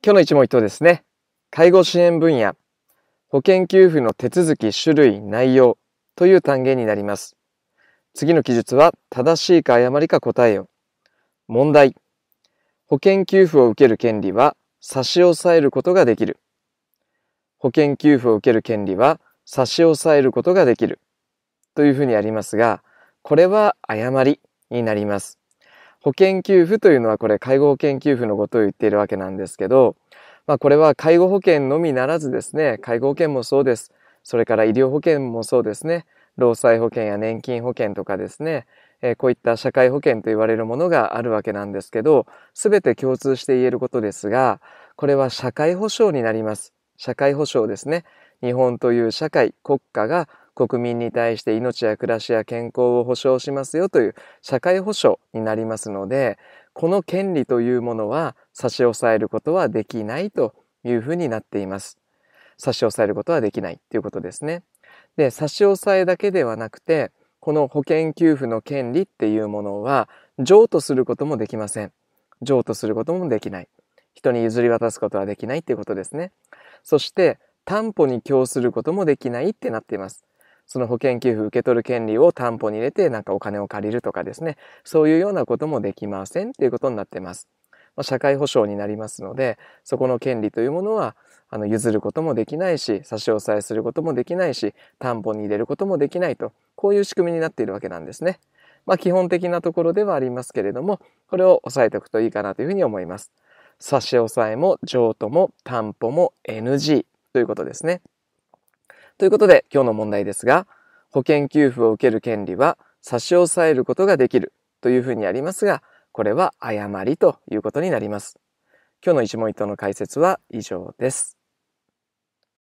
今日の一問一答ですね。介護支援分野、保険給付の手続き、種類、内容という単元になります。次の記述は正しいか誤りか答えを。問題。保険給付を受ける権利は差し押さえることができる。保険給付を受ける権利は差し押さえることができる。というふうにありますが、これは誤りになります。保険給付というのはこれ介護保険給付のことを言っているわけなんですけど、まあ、これは介護保険のみならずですね、介護保険もそうです。それから医療保険もそうですね、労災保険や年金保険とかですね、えー、こういった社会保険と言われるものがあるわけなんですけど、すべて共通して言えることですが、これは社会保障になります。社会保障ですね。日本という社会、国家が国民に対して命や暮らしや健康を保障しますよという社会保障になりますので、この権利というものは差し押さえることはできないというふうになっています。差し押さえることはできないということですね。で、差し押さえだけではなくて、この保険給付の権利っていうものは譲渡することもできません。譲渡することもできない。人に譲り渡すことはできないっていうことですね。そして、担保に供することもできないってなっています。その保険給付受け取る権利を担保に入れてなんかお金を借りるとかですね、そういうようなこともできませんっていうことになってます。まあ、社会保障になりますので、そこの権利というものは、あの、譲ることもできないし、差し押さえすることもできないし、担保に入れることもできないと、こういう仕組みになっているわけなんですね。まあ、基本的なところではありますけれども、これを押さえておくといいかなというふうに思います。差し押さえも譲渡も担保も NG ということですね。ということで今日の問題ですが、保険給付を受ける権利は差し押さえることができるというふうにありますが、これは誤りということになります。今日の一問一答の解説は以上です。